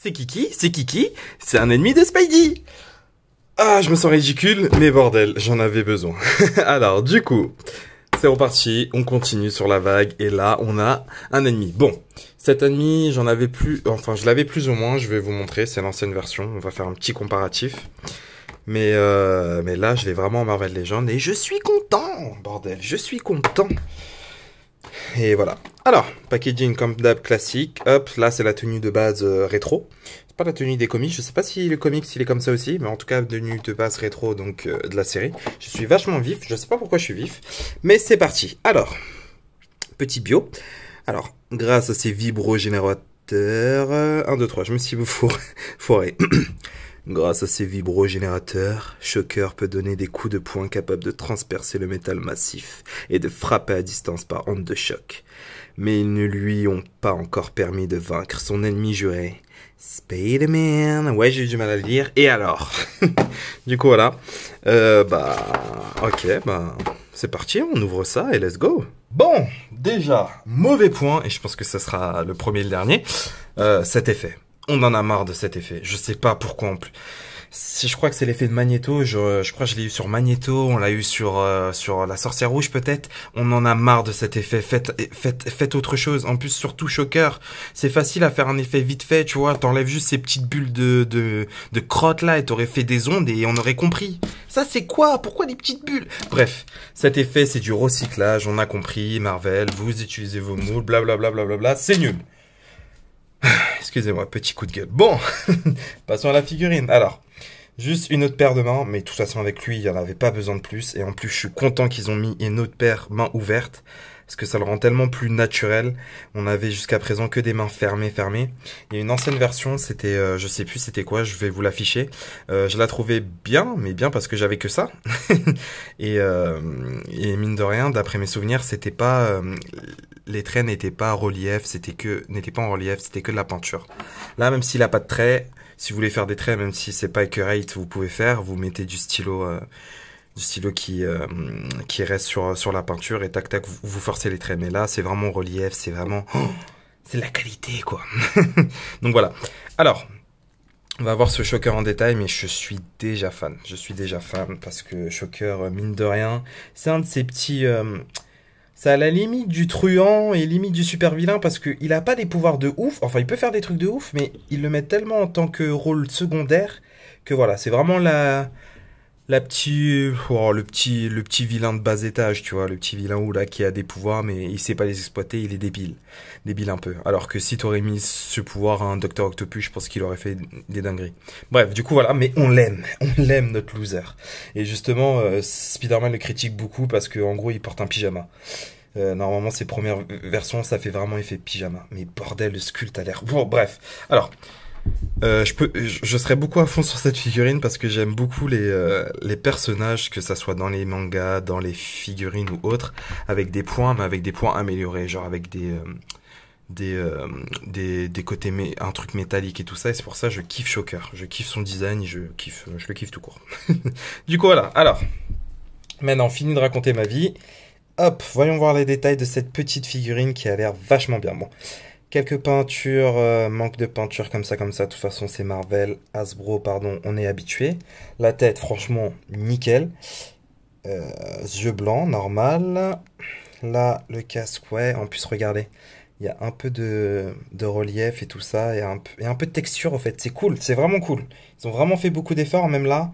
C'est Kiki, c'est Kiki, c'est un ennemi de Spidey Ah, je me sens ridicule, mais bordel, j'en avais besoin. Alors, du coup, c'est reparti, on continue sur la vague, et là, on a un ennemi. Bon, cet ennemi, j'en avais plus... Enfin, je l'avais plus ou moins, je vais vous montrer, c'est l'ancienne version, on va faire un petit comparatif. Mais, euh, mais là, je vais vraiment en Marvel Legends, et je suis content, bordel, je suis content et voilà. Alors, packaging comme d'hab classique. Hop, là c'est la tenue de base euh, rétro. C'est pas la tenue des comics. Je sais pas si le comics il est comme ça aussi, mais en tout cas tenue de base rétro donc euh, de la série. Je suis vachement vif. Je sais pas pourquoi je suis vif, mais c'est parti. Alors, petit bio. Alors, grâce à ces vibro-générateurs, 1, 2, 3, je me suis foiré. Grâce à ses vibro-générateurs, Shocker peut donner des coups de poing capables de transpercer le métal massif et de frapper à distance par onde de choc. Mais ils ne lui ont pas encore permis de vaincre son ennemi juré, Spider-Man. Ouais, j'ai eu du mal à le lire. Et alors Du coup, voilà. Euh, bah, ok, bah, c'est parti, on ouvre ça et let's go. Bon, déjà, mauvais point, et je pense que ce sera le premier et le dernier, euh, cet effet on en a marre de cet effet. Je sais pas pourquoi en plus. Si je crois que c'est l'effet de Magneto, je, crois que je l'ai eu sur Magneto, on l'a eu sur euh, sur la Sorcière Rouge peut-être. On en a marre de cet effet. Faites faites faites autre chose. En plus surtout Shocker, c'est facile à faire un effet vite fait, tu vois. T'enlèves juste ces petites bulles de de, de crotte là et t'aurais fait des ondes et on aurait compris. Ça c'est quoi Pourquoi des petites bulles Bref, cet effet c'est du recyclage. On a compris. Marvel, vous utilisez vos moules, blablabla, bla bla bla bla. c'est nul. Excusez-moi, petit coup de gueule. Bon, passons à la figurine. Alors, juste une autre paire de mains, mais de toute façon avec lui, il n'y en avait pas besoin de plus. Et en plus, je suis content qu'ils ont mis une autre paire main ouverte parce que ça le rend tellement plus naturel. On avait jusqu'à présent que des mains fermées, fermées. Et une ancienne version, c'était, euh, je sais plus c'était quoi, je vais vous l'afficher. Euh, je la trouvais bien, mais bien parce que j'avais que ça. Euh, et, mine de rien, d'après mes souvenirs, c'était pas, les traits n'étaient pas relief, c'était que, n'étaient pas en relief, c'était que de la peinture. Là, même s'il a pas de traits, si vous voulez faire des traits, même si c'est pas accurate, vous pouvez faire. Vous mettez du stylo du stylo qui, euh, qui reste sur, sur la peinture et tac tac, vous, forcez les traits. Mais là, c'est vraiment relief, c'est vraiment. Oh, c'est la qualité quoi. Donc voilà. Alors, on va voir ce Shocker en détail, mais je suis déjà fan. Je suis déjà fan parce que Shocker, euh, mine de rien, c'est un de ces petits. ça euh, c'est à la limite du truand et limite du super vilain parce qu'il a pas des pouvoirs de ouf. Enfin, il peut faire des trucs de ouf, mais il le met tellement en tant que rôle secondaire que voilà, c'est vraiment la, la petite, oh, le petit, le petit vilain de bas étage, tu vois, le petit vilain ou là qui a des pouvoirs mais il sait pas les exploiter, il est débile, débile un peu. Alors que si t'aurais mis ce pouvoir à un Docteur Octopus, je pense qu'il aurait fait des dingueries. Bref, du coup voilà, mais on l'aime, on l'aime notre loser. Et justement, euh, Spider-Man le critique beaucoup parce que en gros il porte un pyjama. Euh, normalement, ses premières versions, ça fait vraiment effet pyjama. Mais bordel, le sculpte a l'air. Bon, bref. Alors, euh, je, peux, je, serais beaucoup à fond sur cette figurine parce que j'aime beaucoup les, euh, les personnages, que ça soit dans les mangas, dans les figurines ou autres, avec des points, mais avec des points améliorés, genre avec des, euh, des, des, des, côtés, un truc métallique et tout ça. Et c'est pour ça que je kiffe Shocker. Je kiffe son design, je, kiffe, je le kiffe tout court. du coup, voilà. Alors, maintenant, fini de raconter ma vie. Hop, voyons voir les détails de cette petite figurine qui a l'air vachement bien. Bon. Quelques peintures, euh, manque de peinture comme ça, comme ça. De toute façon, c'est Marvel, Hasbro, pardon, on est habitué. La tête, franchement, nickel. Euh, yeux blancs, normal. Là, le casque, ouais, en plus, regardez. Il y a un peu de, de relief et tout ça. et un peu, un peu de texture, en fait. C'est cool, c'est vraiment cool. Ils ont vraiment fait beaucoup d'efforts, même là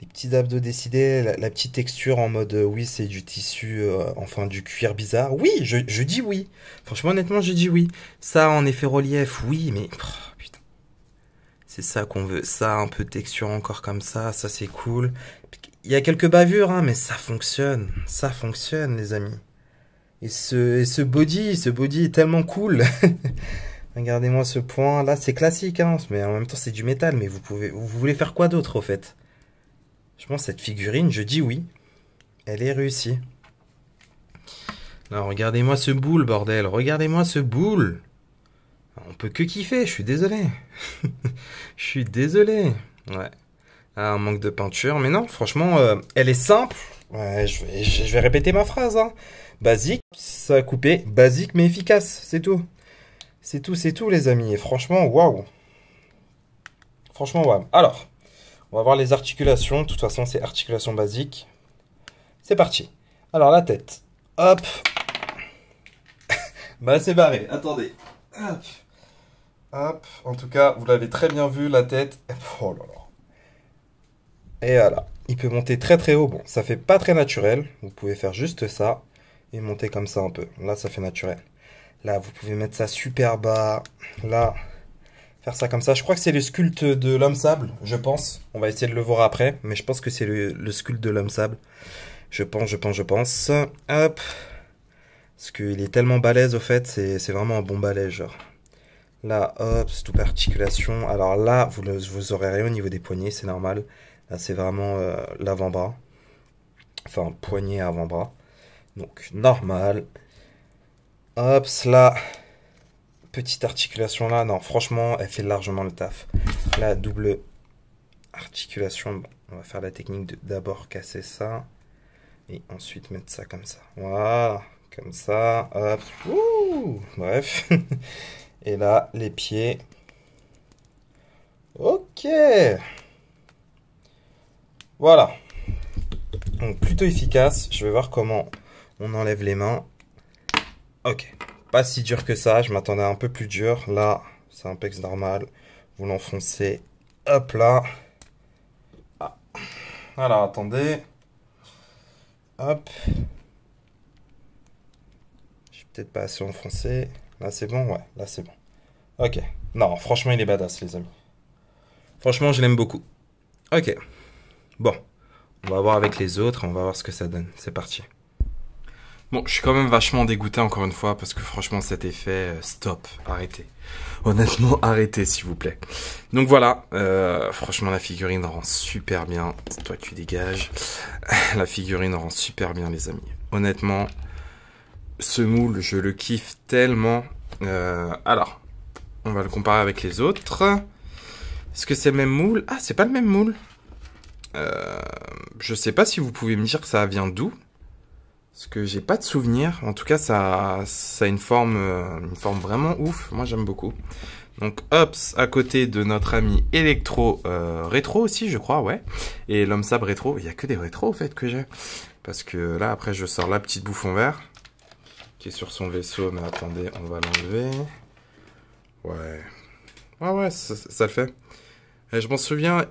les petits abdos décidés, la, petite texture en mode euh, oui, c'est du tissu, euh, enfin du cuir bizarre. Oui, je, dis oui. Franchement, honnêtement, je dis oui. Ça en effet relief, oui, mais putain. C'est ça qu'on veut. Ça, un peu de texture encore comme ça, ça c'est cool. Il y a quelques bavures, hein, mais ça fonctionne. Ça fonctionne, les amis. Et ce, ce body, ce body est tellement cool. Regardez-moi ce point. Là, c'est classique, hein, mais en même temps, c'est du métal. Mais vous pouvez, vous voulez faire quoi d'autre, au fait? Je pense cette figurine, je dis oui. Elle est réussie. Là, regardez-moi ce boule, bordel. Regardez-moi ce boule. On peut que kiffer, je suis désolé. je suis désolé. Ouais. Ah, un manque de peinture. Mais non, franchement, euh, elle est simple. Ouais, je, vais, répéter ma phrase. Hein. Basique, ça a coupé. Basique mais efficace, c'est tout. C'est tout, c'est tout, les amis. Et franchement, waouh. Franchement, waouh. Alors, on va voir les articulations. De toute façon, c'est articulation basique. C'est parti. Alors, la tête. Hop. bah, c'est barré. Attendez. Hop. Hop. En tout cas, vous l'avez très bien vu, la tête. Oh là là. Et voilà. Il peut monter très très haut. Bon, ça fait pas très naturel. Vous pouvez faire juste ça et monter comme ça un peu. Là, ça fait naturel. Là, vous pouvez mettre ça super bas. Là, faire ça comme ça. Je crois que c'est le sculpte de l'homme sable, je pense. On va essayer de le voir après, mais je pense que c'est le, sculpte de l'homme sable. Je pense, je pense, je pense. Hop. Parce qu'il est tellement balèze au fait, c'est vraiment un bon balèze, genre. Là, hop, tout articulation. Alors là, vous, vous aurez rien au niveau des poignets, c'est normal. Là, c'est vraiment euh, l'avant-bras. Enfin, poignet avant-bras. Donc, normal. Hop, là petite articulation là, non, franchement, elle fait largement le taf. La double articulation, on va faire la technique de d'abord casser ça et ensuite mettre ça comme ça. Voilà, comme ça, hop, Ouh bref. et là, les pieds. Ok. Voilà. Donc plutôt efficace. Je vais voir comment on enlève les mains. Ok pas si dur que ça. Je m'attendais à un peu plus dur. Là, c'est un pex normal. Vous l'enfoncez. Hop là. Ah. Alors, attendez. Hop. Je suis peut-être pas assez enfoncé. Là, c'est bon Ouais, là, c'est bon. Ok. Non, franchement, il est badass, les amis. Franchement, je l'aime beaucoup. Ok. Bon. On va voir avec les autres. On va voir ce que ça donne. C'est parti. Bon, je suis quand même vachement dégoûté encore une fois parce que franchement cet effet, euh, stop, arrêtez. Honnêtement, arrêtez s'il vous plaît. Donc voilà, euh, franchement la figurine rend super bien. Toi tu dégages. la figurine rend super bien les amis. Honnêtement, ce moule, je le kiffe tellement. Euh, alors, on va le comparer avec les autres. Est-ce que c'est le même moule Ah, c'est pas le même moule. Euh, je sais pas si vous pouvez me dire que ça vient d'où ce que j'ai pas de souvenir. En tout cas, ça, ça a une forme, euh, une forme vraiment ouf. Moi, j'aime beaucoup. Donc, hop, à côté de notre ami Electro euh, Rétro aussi, je crois, ouais. Et l'homme sabre rétro. Il y a que des rétros, au fait, que j'ai. Parce que là, après, je sors la petite bouffon vert. Qui est sur son vaisseau. Mais attendez, on va l'enlever. Ouais. Ouais, ouais, ça, le fait. je m'en souviens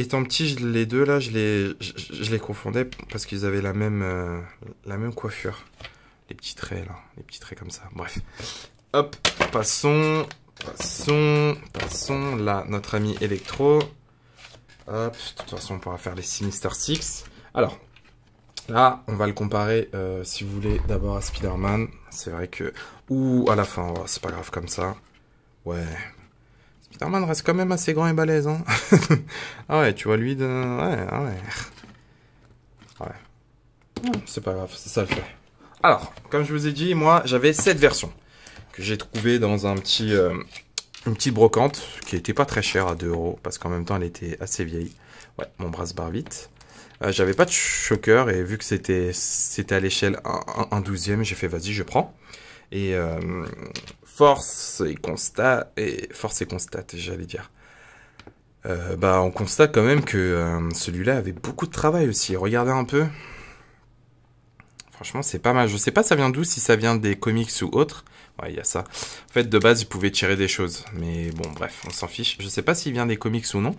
étant petit, les deux là, je les, je, les confondais parce qu'ils avaient la même, euh, la même coiffure. Les petits traits là, les petits traits comme ça. Bref. Hop, passons, passons, passons. Là, notre ami Electro. Hop, de toute façon, on pourra faire les Sinister Six. Alors, Là, on va le comparer, euh, si vous voulez, d'abord à Spider-Man. C'est vrai que... Ou à la fin, oh, c'est pas grave comme ça. Ouais, spider reste quand même assez grand et balèze. Hein. ah ouais, tu vois, lui, de... ouais, ah ouais. Ouais. C'est pas grave, c'est ça le fait. Alors, comme je vous ai dit, moi, j'avais cette version que j'ai trouvée dans un petit, euh, une petite brocante qui était pas très chère à 2 euros parce qu'en même temps, elle était assez vieille. Ouais, mon se barre vite. Euh, j'avais pas de choker et vu que c'était c'était à l'échelle 1 12 e j'ai fait vas-y, je prends. Et euh, force et constat, et force et constate, j'allais dire. Euh, bah, on constate quand même que euh, celui-là avait beaucoup de travail aussi. Regardez un peu. Franchement, c'est pas mal. Je sais pas ça vient d'où, si ça vient des comics ou autre. Ouais, il y a ça. En fait, de base, il pouvait tirer des choses. Mais bon, bref, on s'en fiche. Je sais pas s'il vient des comics ou non.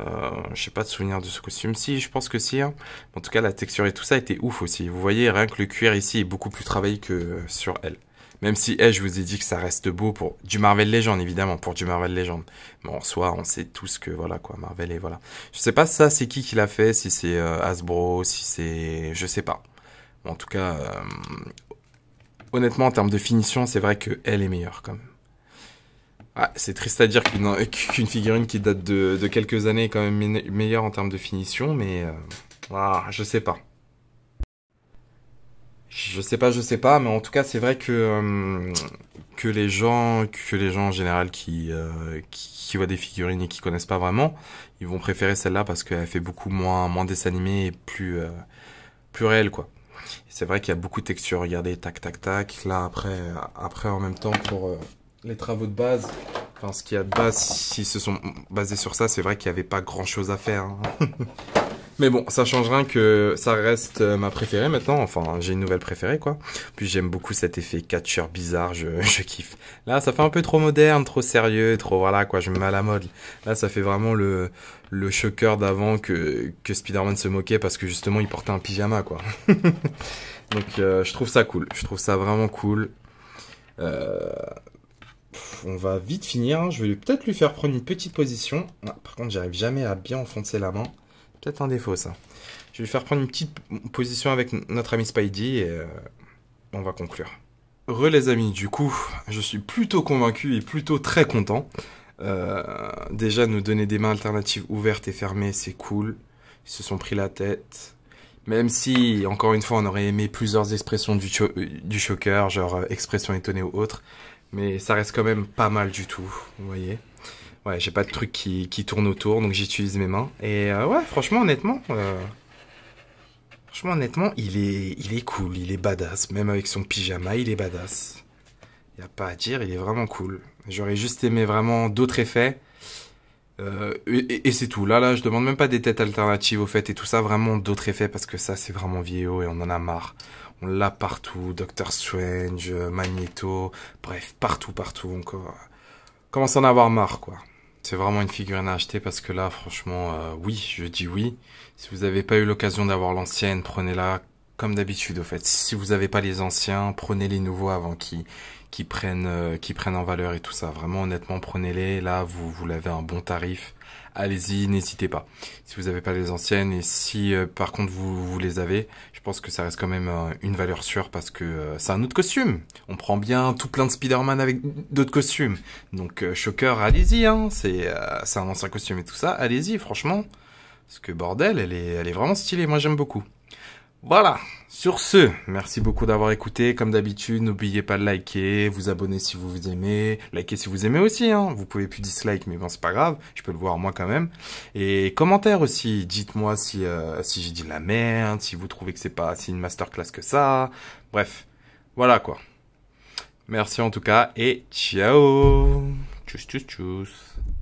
Euh, je sais pas de souvenir de ce costume. Si, je pense que si. Hein. En tout cas, la texture et tout ça était ouf aussi. Vous voyez, rien que le cuir ici est beaucoup plus travaillé que sur elle. Même si, elle, eh, je vous ai dit que ça reste beau pour du Marvel Legend, évidemment, pour du Marvel Legend. Mais en soi, on sait tous que, voilà, quoi, Marvel et voilà. Je sais pas ça, c'est qui qui l'a fait, si c'est euh, Hasbro, si c'est... Je sais pas. en tout cas, euh, honnêtement, en termes de finition, c'est vrai que elle est meilleure, quand même. Ah, c'est triste à dire qu'une figurine qui date de, quelques années est quand même meilleure en termes de finition, mais euh, ah, je sais pas. Je sais pas, je sais pas, mais en tout cas c'est vrai que euh, que les gens que les gens en général euh, qui, qui, voient des figurines et qui connaissent pas vraiment, ils vont préférer celle-là parce qu'elle fait beaucoup moins moins dessin et plus euh, plus réel quoi. C'est vrai qu'il y a beaucoup de textures. Regardez, tac tac tac. Là après après en même temps pour les travaux de base. Enfin, ce qu'il y a de base, s'ils se sont basés sur ça, c'est vrai qu'il n'y avait pas grand chose à faire. Hein. Mais bon, ça change rien que ça reste euh, ma préférée maintenant. Enfin, j'ai une nouvelle préférée, quoi. Puis j'aime beaucoup cet effet catcher bizarre, je, kiffe. Là, ça fait un peu trop moderne, trop sérieux, trop voilà, quoi, je me mets à la mode. Là, ça fait vraiment le, le choqueur d'avant que, que Spider-Man se moquait parce que justement, il portait un pyjama, quoi. Donc, euh, je trouve ça cool. Je trouve ça vraiment cool. Euh, on va vite finir. Je vais peut-être lui faire prendre une petite position. Ah, par contre, j'arrive jamais à bien enfoncer la main. Peut-être un défaut, ça. Je vais lui faire prendre une petite position avec notre ami Spidey et euh, on va conclure. Re les amis, du coup, je suis plutôt convaincu et plutôt très content. Euh, déjà, nous donner des mains alternatives ouvertes et fermées, c'est cool. Ils se sont pris la tête. Même si, encore une fois, on aurait aimé plusieurs expressions du, cho euh, genre expression étonnée ou autre mais ça reste quand même pas mal du tout, vous voyez. Ouais, j'ai pas de truc qui, qui tourne autour, donc j'utilise mes mains. Et euh, ouais, franchement, honnêtement, euh, franchement, honnêtement, il est, il est cool, il est badass. Même avec son pyjama, il est badass. Y a pas à dire, il est vraiment cool. J'aurais juste aimé vraiment d'autres effets. Euh, et, c'est tout. Là, là, je demande même pas des têtes alternatives au fait et tout ça, vraiment d'autres effets parce que ça, c'est vraiment vieux et on en a marre on l'a partout, Doctor Strange, euh, Magneto, bref, partout, partout, encore. Euh, commence à en avoir marre, quoi. C'est vraiment une figurine à acheter parce que là, franchement, euh, oui, je dis oui. Si vous n'avez pas eu l'occasion d'avoir l'ancienne, prenez-la comme d'habitude, au fait. Si vous n'avez pas les anciens, prenez les nouveaux avant qui qui prennent, euh, qui prennent en valeur et tout ça. Vraiment, honnêtement, prenez-les. Là, vous, vous l'avez un bon tarif. Allez-y, n'hésitez pas. Si vous n'avez pas les anciennes et si euh, par contre vous, vous, les avez, je pense que ça reste quand même euh, une valeur sûre parce que c'est un autre costume. On prend bien tout plein de Spider-Man avec d'autres costumes. Donc, Shocker, allez-y. Hein. C'est un ancien costume et tout ça. Allez-y, franchement. Parce que bordel, elle est, elle est vraiment stylée. Moi, j'aime beaucoup. Voilà, sur ce, merci beaucoup d'avoir écouté. Comme d'habitude, n'oubliez pas de liker, vous abonner si vous vous aimez, liker si vous aimez aussi. Hein. Vous pouvez plus dislike, mais bon, c'est pas grave, je peux le voir moi quand même. Et commentaire aussi, dites-moi si, euh, si j'ai dit la merde, si vous trouvez que c'est pas si une masterclass que ça. Bref, voilà quoi. Merci en tout cas et ciao. Tchuss tchuss tchuss.